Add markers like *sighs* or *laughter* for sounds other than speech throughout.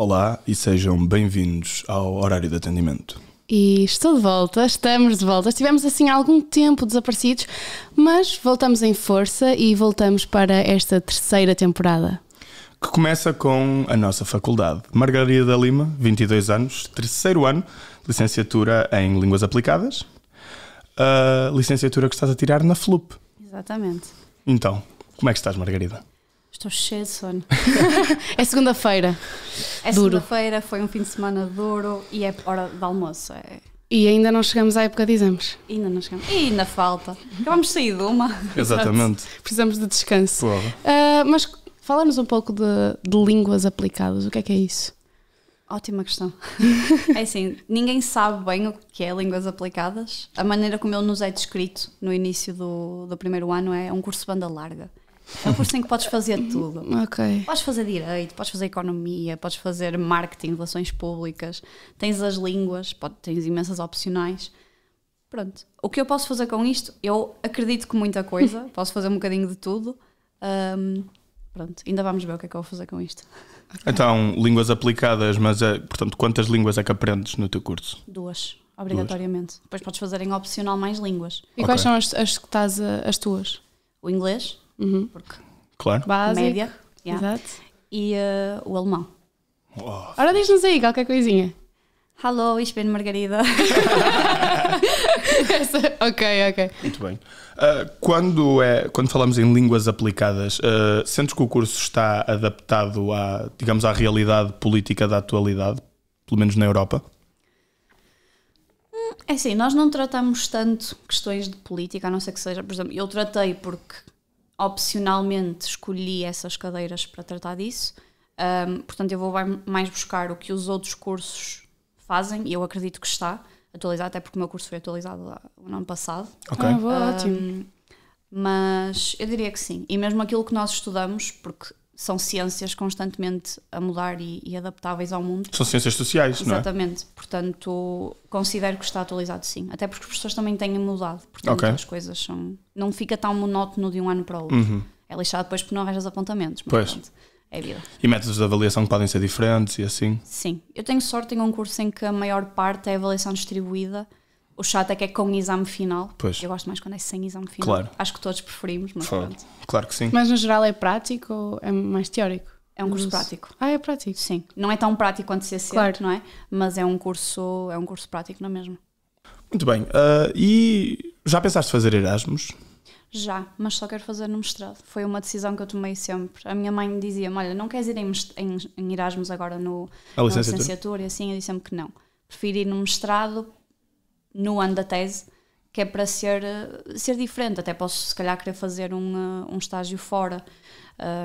Olá e sejam bem-vindos ao horário de atendimento. E estou de volta, estamos de volta. Estivemos assim há algum tempo desaparecidos, mas voltamos em força e voltamos para esta terceira temporada. Que começa com a nossa faculdade. Margarida Lima, 22 anos, terceiro ano, licenciatura em Línguas Aplicadas, a licenciatura que estás a tirar na FLUP. Exatamente. Então, como é que estás, Margarida? Estou cheia de sono. *laughs* é segunda-feira. É segunda-feira, foi um fim de semana duro e é hora de almoço. É... E ainda não chegamos à época de exames. E ainda não chegamos. E ainda falta. Acabamos de sair de uma. *laughs* Exatamente. Precisamos de descanso. Uh, mas fala-nos um pouco de, de línguas aplicadas. O que é que é isso? Ótima questão. *laughs* é assim, ninguém sabe bem o que é línguas aplicadas. A maneira como ele nos é descrito no início do, do primeiro ano é um curso de banda larga. É um curso em que podes fazer tudo. *laughs* Ok. Podes fazer direito, podes fazer economia, podes fazer marketing, relações públicas, tens as línguas, pode, tens imensas opcionais. Pronto. O que eu posso fazer com isto? Eu acredito que muita coisa, *laughs* posso fazer um bocadinho de tudo. Um, pronto, ainda vamos ver o que é que eu vou fazer com isto. Então, línguas aplicadas, mas é, portanto, quantas línguas é que aprendes no teu curso? Duas, obrigatoriamente. Duas. Depois podes fazer em opcional mais línguas. E okay. quais são as, as que estás a, as tuas? O inglês, Uhum. Porque claro. Básico, média. Yeah. Exato. E uh, o alemão. Oh. Ora, diz-nos aí qualquer coisinha. Hello, ich bin Margarida. *laughs* ok, ok. Muito bem. Uh, quando, é, quando falamos em línguas aplicadas, uh, sentes que o curso está adaptado à, digamos, à realidade política da atualidade, pelo menos na Europa? Hum, é assim, nós não tratamos tanto questões de política, a não ser que seja, por exemplo, eu tratei porque opcionalmente escolhi essas cadeiras para tratar disso. Um, portanto, eu vou mais buscar o que os outros cursos fazem e eu acredito que está atualizado, até porque o meu curso foi atualizado o no ano passado. Ok, ah, um, ótimo. Mas eu diria que sim. E mesmo aquilo que nós estudamos, porque são ciências constantemente a mudar e, e adaptáveis ao mundo. São ciências sociais, Exatamente. não é? Exatamente. Portanto, considero que está atualizado sim. Até porque os professores também têm mudado. Portanto, okay. as coisas são. Não fica tão monótono de um ano para o outro. Uhum. É lixado depois porque não arranjas apontamentos. Mas, pois. é vida. E métodos de avaliação que podem ser diferentes e assim? Sim. Eu tenho sorte em um curso em que a maior parte é avaliação distribuída o chato é que é com exame final. Pois. Eu gosto mais quando é sem exame final. Claro. Acho que todos preferimos, mas claro. pronto. Claro que sim. Mas no geral é prático ou é mais teórico? É um curso Isso. prático. Ah, é prático? Sim. Não é tão prático quanto CC, claro. não é? Mas é um curso, é um curso prático, não é mesmo? Muito bem. Uh, e já pensaste fazer Erasmus? Já, mas só quero fazer no mestrado. Foi uma decisão que eu tomei sempre. A minha mãe dizia-me: Olha, não queres ir em, em, em Erasmus agora no, licenciatura. na licenciatura? E assim eu disse-me que não. Prefiro ir no mestrado no ano da tese, que é para ser, eh, ser diferente. Até posso, se calhar, querer fazer um, eh, um estágio fora.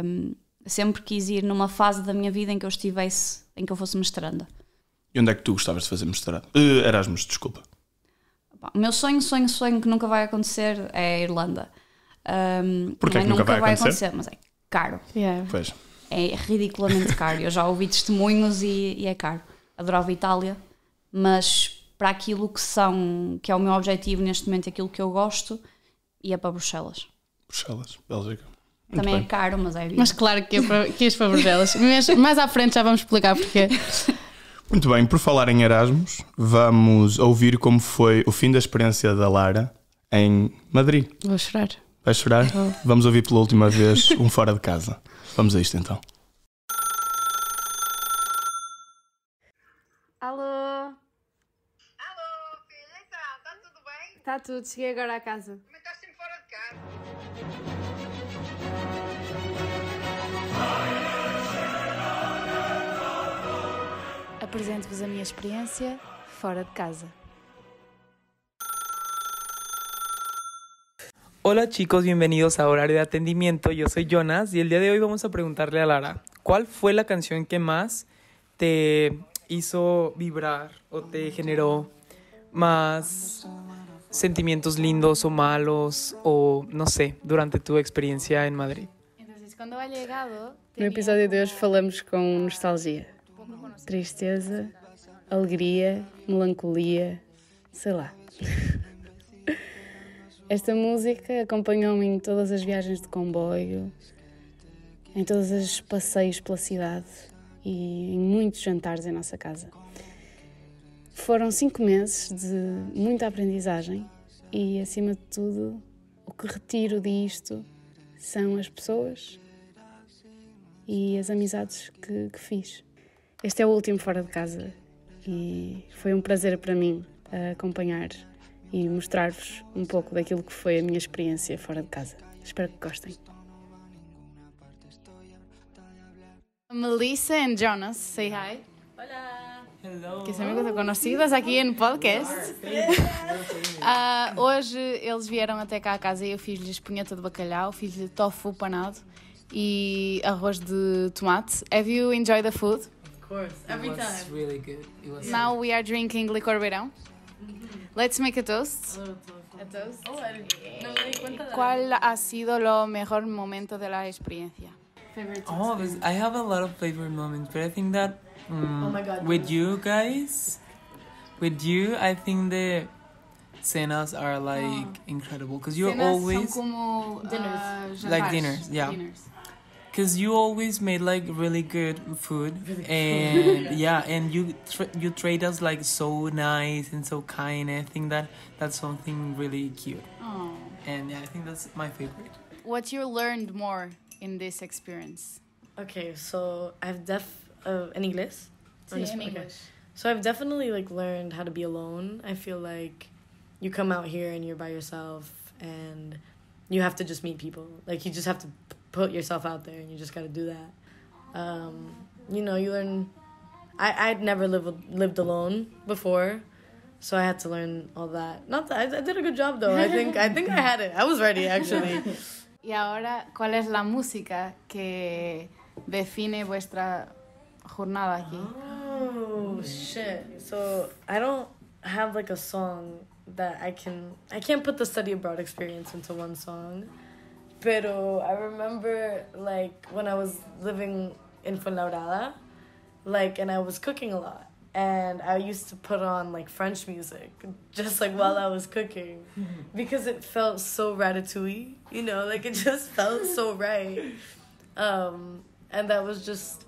Um, sempre quis ir numa fase da minha vida em que eu estivesse, em que eu fosse mestranda. E onde é que tu gostavas de fazer mestrado? Uh, Erasmus, desculpa. O meu sonho, sonho, sonho que nunca vai acontecer é a Irlanda. Um, Porque é que nunca, vai, vai acontecer? acontecer? Mas é caro. Yeah. Pois. É ridiculamente caro. Eu já ouvi testemunhos e, e é caro. Adorava Itália, mas para aquilo que são, que é o meu objetivo neste momento, aquilo que eu gosto, e é para Bruxelas. Bruxelas, Bélgica. Muito Também é bem. é caro, mas é. Vida. Mas claro que, é para, que és para Bruxelas. mas mais à frente já vamos explicar porque. Muito bem, por falar em Erasmus, vamos ouvir como foi o fim da experiência da Lara em Madrid. Vou chorar. Vai chorar? Vamos ouvir pela última vez um fora de casa. Vamos a isto então. Está todo, cheguei ahora a casa. ¿Cómo estás sempre fora de casa. Apresento-vos a minha experiencia fora de casa. Hola chicos, bienvenidos a Horario de Atendimiento. Yo soy Jonas y el día de hoy vamos a preguntarle a Lara, ¿cuál fue la canción que más te hizo vibrar o te generó más sentimientos lindos o malos o no sé, durante tu experiencia en Madrid? Entonces, cuando ha llegado, No episódio de hoje falamos com nostalgia, tristeza, alegria, melancolia, sei lá. *laughs* Esta música acompanhou-me em todas as viagens de comboio, em todos os passeios pela cidade e em muitos jantares em nossa casa. Foram cinco meses de muita aprendizagem e, acima de tudo, o que retiro disto são as pessoas e as amizades que, que fiz. Este é o último fora de casa e foi um prazer para mim eh, acompanhar e mostrar-vos um pouco daquilo que foi a minha experiência fora de casa. Espero que gostem. Melissa and Jonas, say hi. Que são é amigos conhecidos aqui no podcast. uh, *laughs* hoje eles vieram até cá à casa e eu fiz lhes punheta de bacalhau, fiz lhes tofu panado e arroz de tomate. Have you enjoyed the food? Of course. It was really good. Now we are drinking licor verão. Mm-hmm. Let's make a toast. A toast. Oh, no me ha sido o melhor momento da experiência? Favorite Oh, I have a lot of favorite moments, but I think that Mm, oh my god. Mm. With you guys, with you, I think the cenas are like oh. incredible because you're cenas always como, uh, like dinners, yeah. Dinners. Cause you always made like really good food, and *laughs* yeah, and you tra you treat us like so nice and so kind. I think that that's something really cute, Aww. and yeah, I think that's my favorite. What you learned more in this experience? Okay, so I've def uh, just, in okay. English. So I've definitely like learned how to be alone. I feel like you come out here and you're by yourself and you have to just meet people. Like you just have to put yourself out there and you just got to do that. Um, you know, you learn I I'd never lived lived alone before. So I had to learn all that. Not that I, I did a good job though. I think I think I had it. I was ready actually. *laughs* y ahora, ¿cuál es la música que define vuestra jornada aquí. Oh shit. So I don't have like a song that I can I can't put the study abroad experience into one song. Pero I remember like when I was living in Fuenlaurada, like and I was cooking a lot and I used to put on like French music just like while I was cooking *laughs* because it felt so ratatouille, you know, like it just felt so right. *laughs* Um, and that was just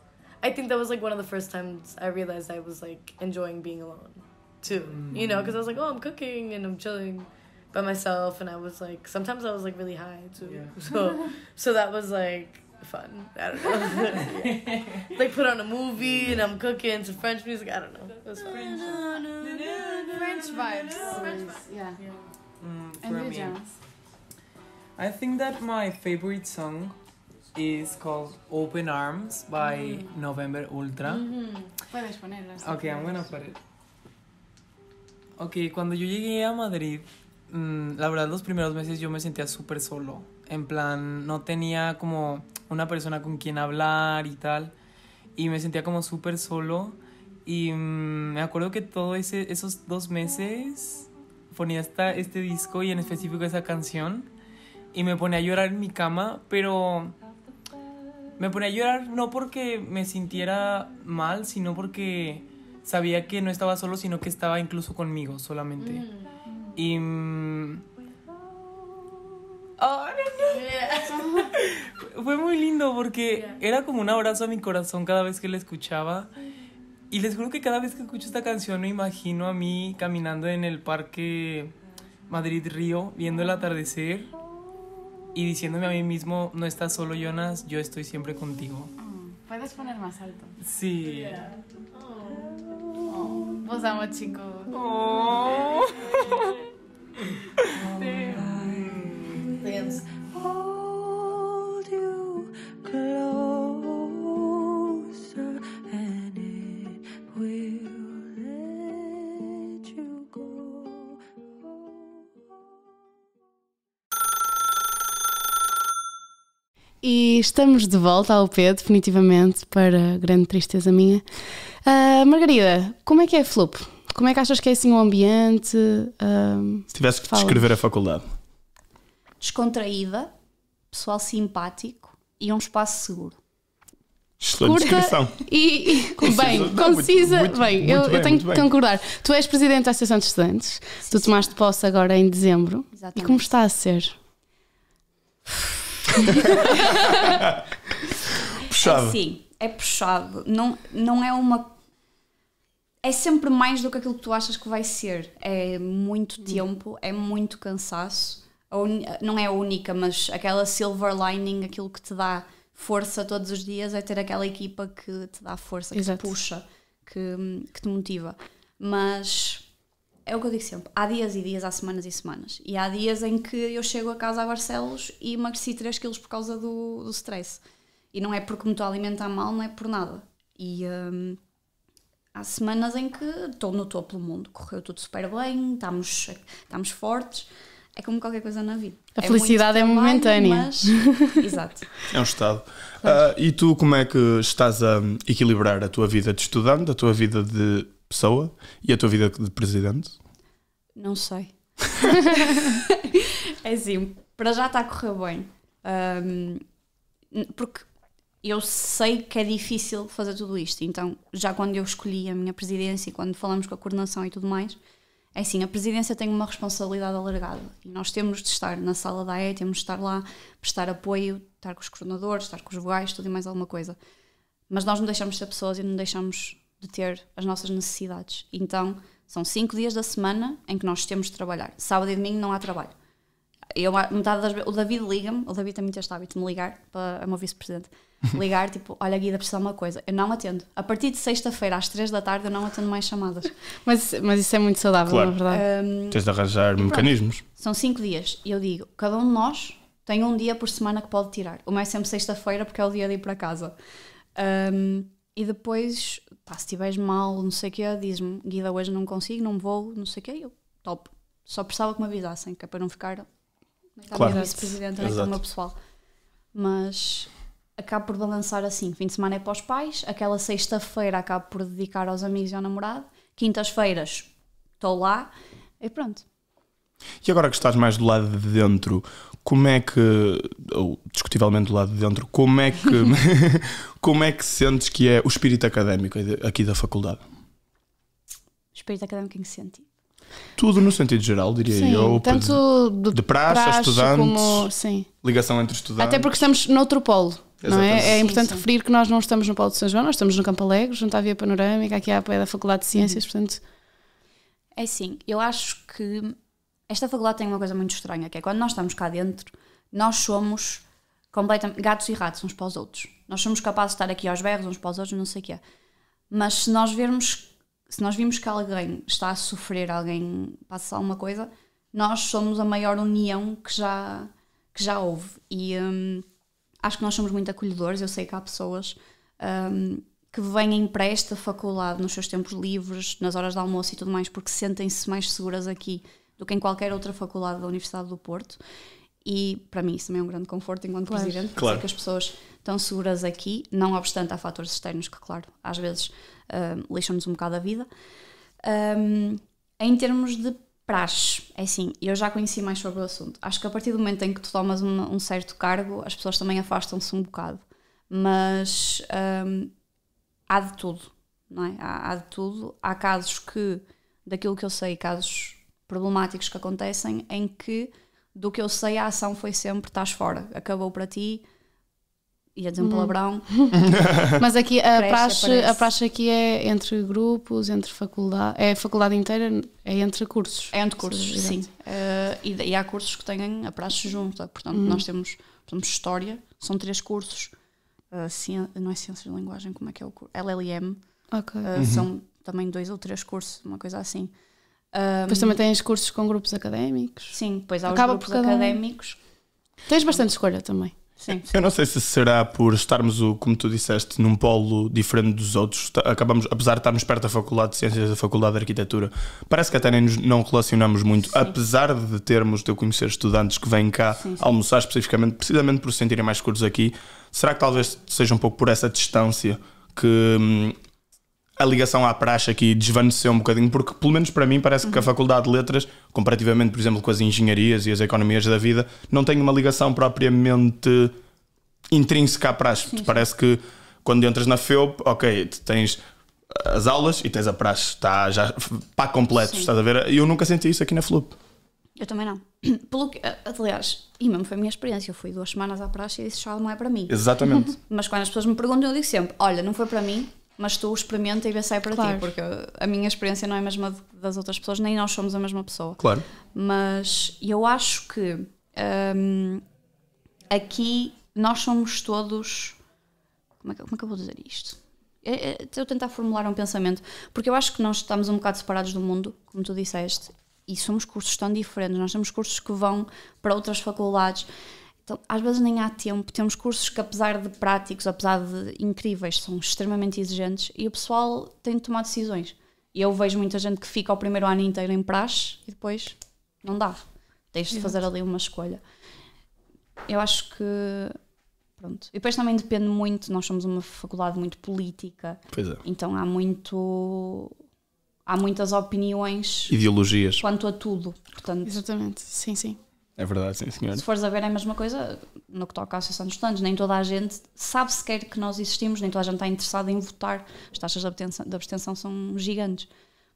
I think that was like one of the first times I realized I was like enjoying being alone too. mm You know, because mm. I was like, oh, I'm cooking and I'm chilling by myself, and I was like, sometimes I was like really high too. Yeah. *laughs* So, so that was like fun. I don't know. *laughs* like put on a movie and I'm cooking some French music. I don't know. It was fun. French, French vibes. French vibes. Yeah. yeah. Mm, for and me, I think that my favorite song is called Open Arms by mm. November Ultra. Mm-hmm. Puedes ponerlo. ok, I'm gonna put it. Ok, cuando yo llegué a Madrid, mm, la verdad los primeros meses yo me sentía súper solo. En plan, no tenía como una persona con quien hablar y tal. Y me sentía como súper solo. Y mm, me acuerdo que todos esos dos meses ponía hasta este disco y en específico esa canción. Y me ponía a llorar en mi cama, pero me ponía a llorar no porque me sintiera mal, sino porque sabía que no estaba solo, sino que estaba incluso conmigo solamente. Mm. Y... Mm, *laughs* Fue muy lindo porque era como un abrazo a mi corazón cada vez que la escuchaba. Y les juro que cada vez que escucho esta canción me imagino a mí caminando en el parque Madrid Río, viendo el atardecer y diciéndome a mí mismo, no estás solo, Jonas, yo estoy siempre contigo. Mm, puedes poner más alto. Sí. Oh, pues chicos. Oh. *laughs* E estamos de volta ao P, definitivamente, para grande tristeza minha. Uh, Margarida, como é que é a FLUP? Como é que achas que é assim o ambiente? Uh, Se tivesse que descrever a faculdade. Descontraída, pessoal simpático e um espaço seguro. Excelente descrição. E, e *laughs* bem, não, concisa. Muito, bem, muito, eu, eu, tenho que concordar. Tu és presidente da Associação de Estudantes, sim, tu tomaste posse agora em dezembro. Exatamente. E como está a ser? *sighs* *laughs* puxado. É Sim, é puxado. Não, não é uma. É sempre mais do que aquilo que tu achas que vai ser. É muito hum. tempo, é muito cansaço. Não é a única, mas aquela silver lining, aquilo que te dá força todos os dias, é ter aquela equipa que te dá força, que Exato. te puxa, que, que te motiva. Mas é o que eu digo sempre, há dias e dias, há semanas e semanas. E há dias em que eu chego a casa a Barcelos e emagreci 3 quilos por causa do, do stress. E não é porque me estou a alimentar mal, não é por nada. E hum, há semanas em que estou no topo do mundo, correu tudo super bem, estamos, estamos fortes. É como qualquer coisa na vida. A é felicidade é momentânea. Mas... *laughs* Exato. É um estado. Claro. Uh, e tu, como é que estás a equilibrar a tua vida de estudante, a tua vida de pessoa e a tua vida de presidente? Não sei. *laughs* é assim, para já está a correr bem. Um, porque eu sei que é difícil fazer tudo isto. Então, já quando eu escolhi a minha presidência e quando falamos com a coordenação e tudo mais, é assim, a presidência tem uma responsabilidade alargada e nós temos de estar na sala da E, temos de estar lá, prestar apoio, estar com os coordenadores, estar com os vogais, tudo e mais alguma coisa. Mas nós não deixamos de ser pessoas e não deixamos de ter as nossas necessidades. Então, são cinco dias da semana em que nós temos de trabalhar. Sábado e domingo não há trabalho. Eu, metade das o David liga-me, o David também tem este hábito de me ligar, para, é o meu vice-presidente, *laughs* ligar, tipo, olha Guida, precisa de uma coisa. Eu não atendo. A partir de sexta-feira, às três da tarde, eu não atendo mais chamadas. *laughs* mas, mas isso é muito saudável, é claro. na verdade. Um, Tens de arranjar mecanismos. São cinco dias, e eu digo, cada um de nós tem um dia por semana que pode tirar. O meu é sempre sexta-feira, porque é o dia de ir para casa. Um, e depois pá, se estiveres mal, não sei o quê, diz-me, Guida, hoje não consigo, não vou, não sei o quê, eu, top. Só precisava que me avisassem, que é para não ficar claro. vice-presidente, não é pessoal. Mas acabo por balançar assim, fim de semana é para os pais, aquela sexta-feira acabo por dedicar aos amigos e ao namorado, quintas-feiras estou lá e pronto. E agora que estás mais do lado de dentro, como é que, ou discutivelmente do lado de dentro, como é que, *laughs* como é que sentes que é o espírito académico aqui da faculdade? espírito académico em que senti? Tudo no sentido geral, diria sim, eu. Tanto de, de praça, praxe, estudantes, como, sim. ligação entre estudantes. Até porque estamos noutro polo. Não é? é importante sim, referir que nós não estamos no Polo de São João, nós estamos no Campo Alegre, junto à Via Panorâmica, aqui à pé da Faculdade de uhum. Ciências, portanto. É sim, eu acho que esta faculdade tem uma coisa muito estranha, que é quando nós estamos cá dentro, nós somos completamente gatos e ratos uns para os outros. Nós somos capazes de estar aqui aos berros uns para os outros, não sei o quê. Mas se nós vermos, se nós vimos que alguém está a sofrer, alguém passa alguma coisa, nós somos a maior união que já que já houve. E hum, acho que nós somos muito acolhedores. Eu sei que há pessoas hum, que vêm para esta faculdade nos seus tempos livres, nas horas de almoço e tudo mais, porque sentem-se mais seguras aqui do que em qualquer outra faculdade da Universidade do Porto. E para mim isso também é um grande conforto enquanto claro. presidente, porque claro. que as pessoas estão seguras aqui, não obstante há fatores externos que, claro, às vezes um, lixam-nos um bocado a vida. Um, em termos de praxe, é assim, eu já conheci mais sobre o assunto. Acho que a partir do momento em que tu tomas um, um certo cargo, as pessoas também afastam-se um bocado. Mas um, há de tudo, não é? Há, há, de tudo. Há casos que, daquilo que eu sei, casos problemáticos que acontecem em que, do que eu sei, a ação foi sempre estás fora, acabou para ti, ia dizer um hum. palavrão. *laughs* Mas aqui a praxe, a praxe aqui é entre grupos, entre faculdade, é a faculdade inteira, é entre cursos. É entre cursos, sim. Uh, e, e, há cursos que têm a praxe junta, portanto uhum. nós temos, temos história, são três cursos, uh, cien, não é ciências de linguagem, como é que é o curso? LLM, okay. uh, uhum. são também dois ou três cursos, uma coisa assim. Um, também tens cursos com grupos académicos. Sim, depois há Acaba grupos académicos. Um. Tens bastante escolha também. Sim. Eu não sei se será por estarmos, como tu disseste, num polo diferente dos outros. Tá, acabamos, apesar de estarmos perto da Faculdade de Ciências, da Faculdade de Arquitetura, parece que até nem nos não relacionamos muito. Sim. Apesar de termos, de eu conhecer estudantes que vêm cá sim, almoçar especificamente, precisamente por se sentirem mais curtos aqui, será que talvez seja um pouco por essa distância que hum, a ligação à praxe aqui desvaneceu um bocadinho, porque pelo menos para mim parece que a uhum. Faculdade de Letras, comparativamente, por exemplo, com as engenharias e as economias da vida, não tem uma ligação propriamente intrínseca à praxe. Sim. Parece que quando entras na FEUP, ok, tens as aulas e tens a praxe, está já para completo, estás a ver? Eu nunca senti isso aqui na FLUP. Eu também não. *clears throat* Pelo que, aliás, e mesmo foi a minha experiência. Eu fui duas semanas à praxe e disse já não é para mim. Exatamente. *laughs* Mas quando as pessoas me perguntam, eu digo sempre: olha, não foi para mim, mas tu experimenta e vê se é para claro. ti, porque a minha experiência não é a mesma das outras pessoas, nem nós somos a mesma pessoa. Claro. Mas eu acho que um, aqui nós somos todos. Como é, que, como é que eu vou dizer isto? É, é, eu tentar formular um pensamento, porque eu acho que nós estamos um bocado separados do mundo, como tu disseste, e somos cursos tão diferentes. Nós temos cursos que vão para outras faculdades. Então, às vezes nem há tempo. Temos cursos que, apesar de práticos, apesar de incríveis, são extremamente exigentes e o pessoal tem de tomar decisões. E eu vejo muita gente que fica o primeiro ano inteiro em praxe e depois não dá. Tem de fazer ali uma escolha. Eu acho que Pronto. E depois também depende muito, nós somos uma faculdade muito política. É. Então há muito. Há muitas opiniões. Ideologias. Quanto a tudo. Portanto, Exatamente, sim, sim. É verdade, sim, senhor. Se fores a ver, é a mesma coisa no que toca à Associação dos Estudantes. Nem toda a gente sabe sequer que nós existimos, nem toda a gente está interessada em votar. As taxas de abstenção, de abstenção são gigantes.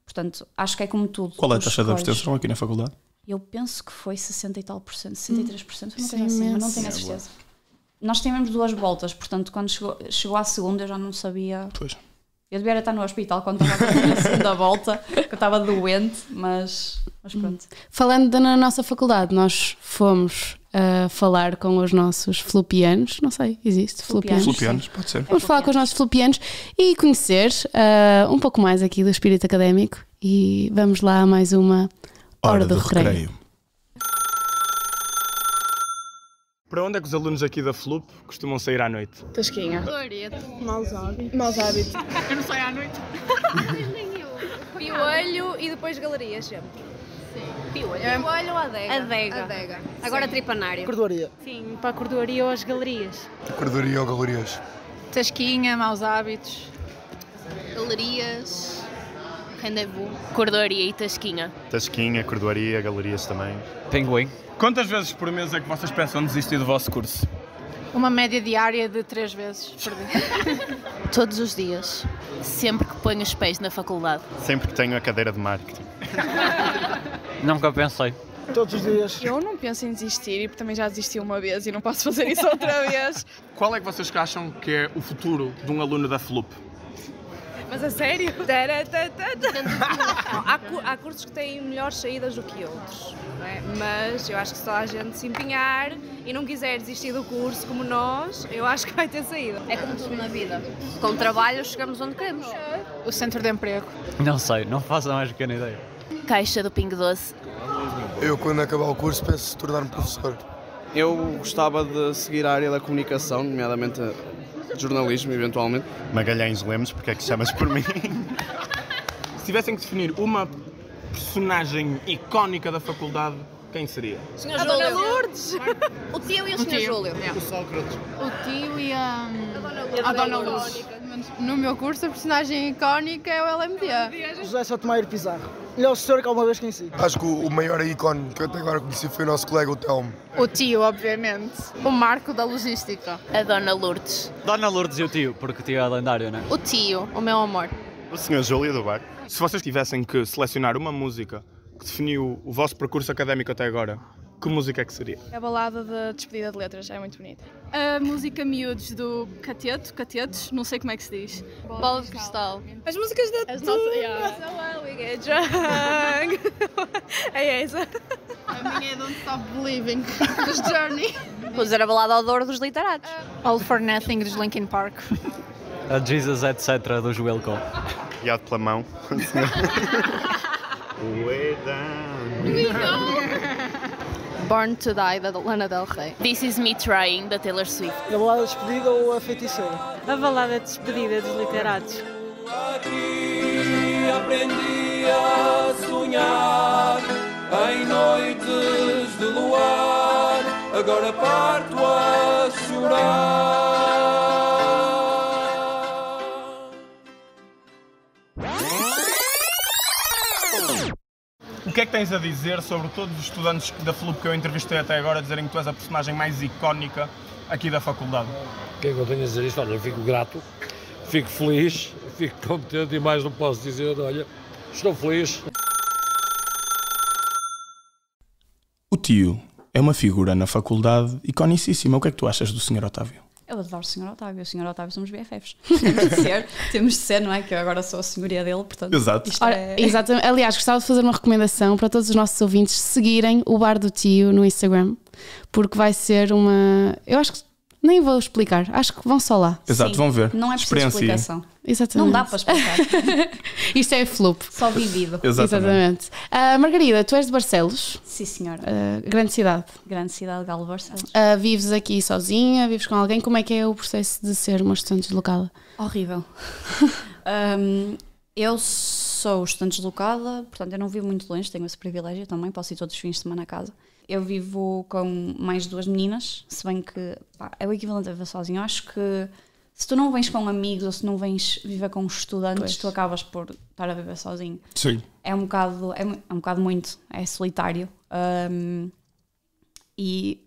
Portanto, acho que é como tudo. Qual é a taxa de abstenção aqui na faculdade? Eu penso que foi 60 e tal por cento, 63 por cento, uma coisa hum, assim, mas não tenho a é certeza. É, Nós tivemos duas voltas, portanto, quando chegou, chegou à segunda eu já não sabia. Pois. Eu devia estar no hospital quando estava na segunda *laughs* volta, que eu estava doente, mas mas pronto. Hum. Falando na nossa faculdade, nós fomos uh, falar com os nossos flupianos, não sei, existe flupianos? Flupianos, pode ser. Vamos é falar com os nossos flupianos e conhecer uh, um pouco mais aqui do espírito académico e vamos lá a mais uma Hora, Hora do, recreio. recreio. Para onde é que os alunos aqui da FLUP costumam sair à noite? Tasquinha. Loreto. Maus hábitos. Maus hábitos. *laughs* eu não saio à noite. *laughs* Nem eu. Põe o olho e depois galerias sempre. Sim. Piolho. É... ou adega? Adega. adega. Agora Sim. tripanário. Cordoaria. Sim, para a cordoaria ou as galerias. Cordoaria ou galerias. Tasquinha, maus hábitos. Galerias. Rendezvous. Cordoaria e Tasquinha. Tasquinha, Cordoaria, galerias também. Pinguim. Quantas vezes por mês é que vocês pensam desistir do vosso curso? Uma média diária de três vezes por dia. *laughs* Todos os dias. Sempre que ponho os pés na faculdade. Sempre que tenho a cadeira de marketing. *laughs* Nunca pensei. Todos os dias. Eu não penso em desistir e também já desisti uma vez e não posso fazer isso outra vez. Qual é que vocês acham que é o futuro de um aluno da FLUP? Mas a sério? *laughs* É há, cu há, cursos que têm melhores saídas do que outros, é? mas eu acho que se toda a gente se empenhar e não quiser desistir do curso como nós, eu acho que vai ter saída. É como tudo na vida. Com trabalho chegamos onde queremos. O centro de emprego. Não sei, não faço mais pequena ideia. Caixa do Pingo Doce. Eu, quando acabar o curso, penso tornar-me professor. Eu gostava de seguir a área da comunicação, nomeadamente jornalismo, eventualmente. Magalhães Lemos, porque é que chamas por mim? *laughs* Se tivessem que definir uma personagem icónica da faculdade, quem seria? Senhor a Dona Lourdes! O tio e o, o Júlio. O Sócrates. O tio e a. A Dona no meu curso, a personagem icónica é o LMDA. José Sotomayor Pizarro. Melhor senhor que alguma vez conheci. Acho que o maior ícone que eu até agora conheci foi o nosso colega, o Telmo. O tio, obviamente. O marco da logística. A Dona Lourdes. Dona Lourdes e o tio, porque o tio é lendário, não é? O tio, o meu amor. O senhor Júlio do Bar. Se vocês tivessem que selecionar uma música que definiu o vosso percurso académico até agora, que música é que seria? É a balada da de despedida de letras, é muito bonita. A música Miúdes do Cateto, Catetos, não sei como é que se diz. Bola, Bola de Cristal. As músicas da As nossas, yeah. So well we get drunk. *laughs* é essa. A minha é Don't Stop Believing, dos Journey. Vou dizer a balada ao dos Literatos. Uh, All for Nothing dos Linkin Park. A Jesus Etc. dos Wilco. Iado pela mão. *laughs* Way down. Born to Die da Lana Del Rey. This is Me Trying da Taylor Swift. A balada despedida ou a feiticeira? A balada despedida dos literatos. Aqui aprendi a sonhar em noites de luar, agora parto a chorar. que é que tens a dizer sobre todos os estudantes da FLUP que eu entrevistei até agora dizerem que tu és a personagem mais icónica aqui da faculdade? O que é que eu tenho a dizer isto? Olha, fico grato, fico feliz, fico contente e mais não posso dizer, olha, estou feliz. O tio é uma figura na faculdade iconicíssima. O que é que tu achas do Sr. Otávio? Eu adoro o Sr. Otávio. O Sr. Otávio somos BFFs. *laughs* temos, de ser, temos de ser, não é? Que eu agora sou a senhoria dele, portanto. Exato. Ora, é... exatamente. Aliás, gostava de fazer uma recomendação para todos os nossos ouvintes seguirem o Bar do Tio no Instagram, porque vai ser uma. Eu acho que nem vou explicar, acho que vão só lá. Exato, Sim, vão ver. Não é preciso explicação. Exatamente. Não dá para explicar. *laughs* Isto é flup. Só vivido. *laughs* Exatamente. Exatamente. Uh, Margarida, tu és de Barcelos? Sim, senhora. Uh, grande cidade. Grande cidade, Galo Barcelos. Uh, vives aqui sozinha, vives com alguém? Como é que é o processo de ser uma estudante deslocada? Horrível. um, *laughs* eu sou estudante deslocada, portanto eu não vivo muito longe, tenho esse privilégio também, posso ir todos os fins de semana a casa eu vivo com mais duas meninas, se bem que pá, é o equivalente a viver sozinho. Eu acho que se tu não vens com amigos ou se não vens viver com estudantes, pois. tu acabas por estar a viver sozinho. Sim. É um bocado, é, é um bocado muito, é solitário. Um, e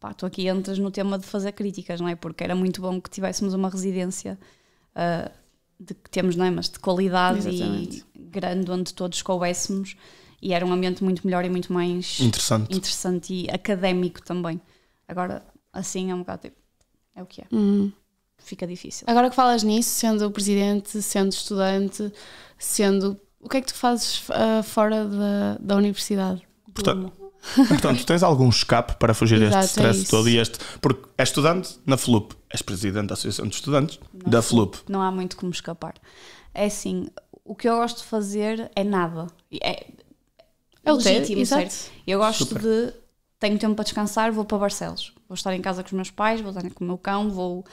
pá, tu aqui entras no tema de fazer críticas, não é? Porque era muito bom que tivéssemos uma residência uh, de que temos, não é? Mas de qualidade Exatamente. e grande, onde todos coubéssemos e era um ambiente muito melhor e muito mais interessante, interessante e académico também. Agora, assim é um bocado tipo, é o que é. Hum. Fica difícil. Agora que falas nisso, sendo presidente, sendo estudante, sendo. O que é que tu fazes uh, fora da, da universidade? Portanto, *laughs* portanto, tens algum escape para fugir deste é stress é todo e este. Porque és estudante na FLUP, és presidente da Associação de Estudantes não, da FLUP. Não há muito como escapar. É assim, o que eu gosto de fazer é nada. É, é legítimo, certo? Eu gosto Super. de. Tenho tempo para descansar, vou para Barcelos. Vou estar em casa com os meus pais, vou estar com o meu cão, vou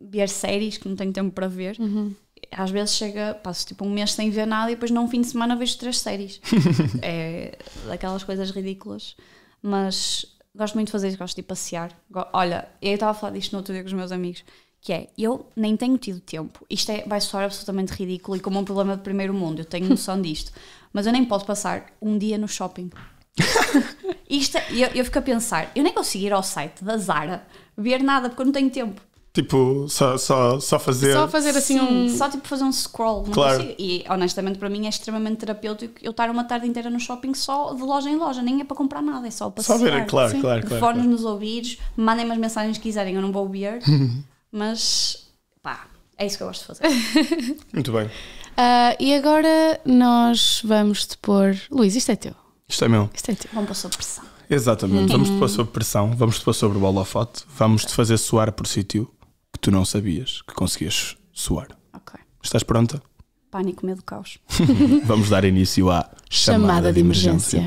ver séries que não tenho tempo para ver. Uhum. Às vezes chega, passo tipo um mês sem ver nada e depois num fim de semana vejo três séries. *laughs* é daquelas coisas ridículas. Mas gosto muito de fazer isso, gosto de passear. Olha, eu estava a falar disto no outro dia com os meus amigos, que é, eu nem tenho tido tempo. Isto é, vai soar absolutamente ridículo e como um problema de primeiro mundo, eu tenho noção disto. Mas eu nem posso passar um dia no shopping. *laughs* Isto, eu, eu fico a pensar, eu nem consigo ir ao site da Zara ver nada porque eu não tenho tempo. Tipo, só, só, só fazer. Só fazer assim Sim, um. Só tipo fazer um scroll. claro. Consigo. E honestamente, para mim é extremamente terapêutico eu estar uma tarde inteira no shopping só de loja em loja. Nem é para comprar nada, é só para Só ver, claro, Sim. claro. claro, claro. nos ouvidos, mandem as mensagens que quiserem, eu não vou ouvir. *laughs* mas, pá, é isso que eu gosto de fazer. Muito bem. *laughs* Uh, e agora nós vamos depor. Luís, isto é teu. Isto é meu. Isto é teu. Vamos pôr sobre pressão. Exatamente, uhum. vamos te pôr sobre pressão, vamos te pôr sobre o holofote, vamos te fazer suar por sítio que tu não sabias que conseguias suar. Ok. Estás pronta? Pânico, medo, caos. *laughs* vamos dar início à chamada, chamada de, emergência. de,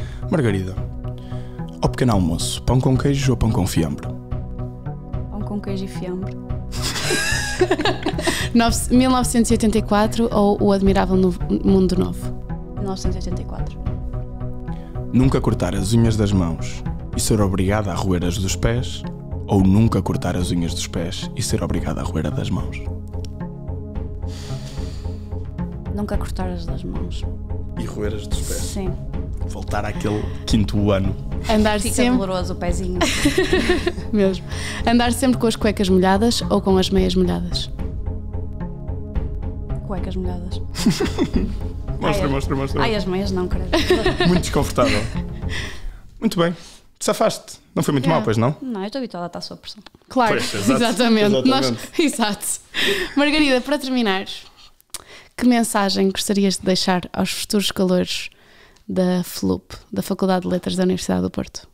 emergência. Margarida, ao pequeno almoço, pão com queijo ou pão com fiambre? Pão com queijo e fiambre. *laughs* 1984 *laughs* ou O Admirável no Mundo Novo? 1984. Nunca cortar as unhas das mãos e ser obrigada a roer as dos pés ou nunca cortar as unhas dos pés e ser obrigada a roer as das mãos? Nunca cortar as das mãos. E roer as dos pés? Sim. Voltar àquele quinto ano Andar Fica sempre... doloroso o pezinho. *laughs* Mesmo. Andar sempre com as cuecas molhadas ou com as meias molhadas? Cuecas molhadas. *laughs* mostra, Ai, é. mostra, mostra. Ai, as meias não, credo. *laughs* Muito desconfortável. Muito bem. Te safaste. Não foi muito é. mal, pois não? Não, eu estou habituada a à sua pressão. Claro, pois, exatamente. exatamente. Nós... Exato. Margarida, para terminar, que mensagem gostarias de deixar aos futuros calores da FLUP, da Faculdade de Letras da Universidade do Porto?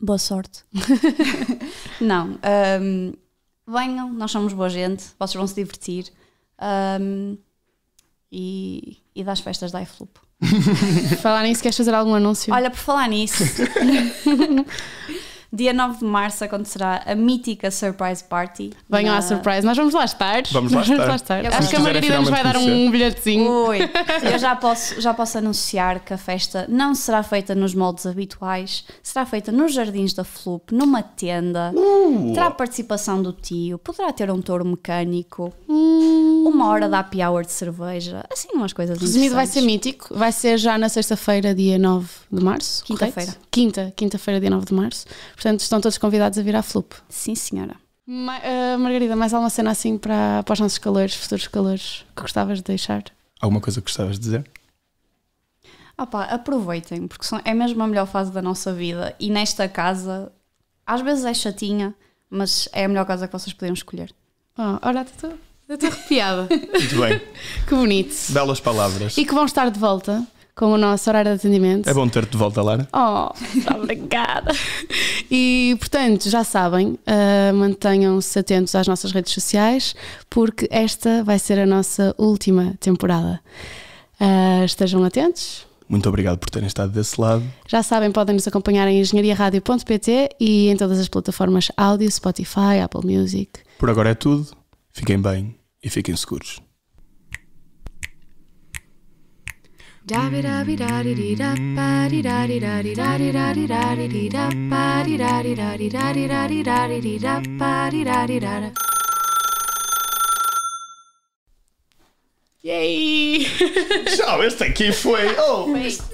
Boa sorte. *laughs* não, um, venham, nós somos boa gente, vocês vão se divertir um, e, e das festas da iFlup. *laughs* falar nisso, queres fazer algum anúncio? Olha, por falar nisso. *laughs* Dia 9 de março acontecerá a mítica Surprise Party. Venham na... à Surprise, nós vamos lá estar. Vamos lá estar. estar. Acho que a Margarida nos vai dar um bilhetezinho. *laughs* eu já posso, já posso anunciar que a festa não será feita nos moldes habituais, será feita nos Jardins da Flup, numa tenda, uh! terá participação do tio, poderá ter um touro mecânico. Hum, uma hora da happy hour de cerveja, assim umas coisas Resumido, vai ser mítico, vai ser já na sexta-feira, dia 9 de março. Quinta-feira. Quinta, quinta-feira, dia 9 de março. Portanto, estão todos convidados a vir à Flup. Sim, senhora. Ma uh, Margarida, mais alguma cena assim para, para os nossos calores, futuros calores, que gostavas de deixar? Alguma coisa que gostavas de dizer? Opa, aproveitem, porque são, é mesmo a melhor fase da nossa vida e nesta casa, às vezes é chatinha, mas é a melhor casa que vocês podiam escolher. Oh, ora, tu. Eu estou arrepiada. Muito bem. *laughs* que bonito. Belas palavras. E que vão estar de volta com o nosso horário de atendimento. É bom ter-te de volta, Lara. Oh, obrigada. e, portanto, já sabem, uh, mantenham-se atentos às nossas redes sociais, porque esta vai ser a nossa última temporada. Uh, estejam atentos. Muito obrigado por terem estado desse lado. Já sabem, podem nos acompanhar em engenhariaradio.pt e em todas as plataformas áudio, Spotify, Apple Music. Por agora é tudo. Fiquem bem e fiquem seguros. Yay! Tchau, este aqui foi. Oh, foi.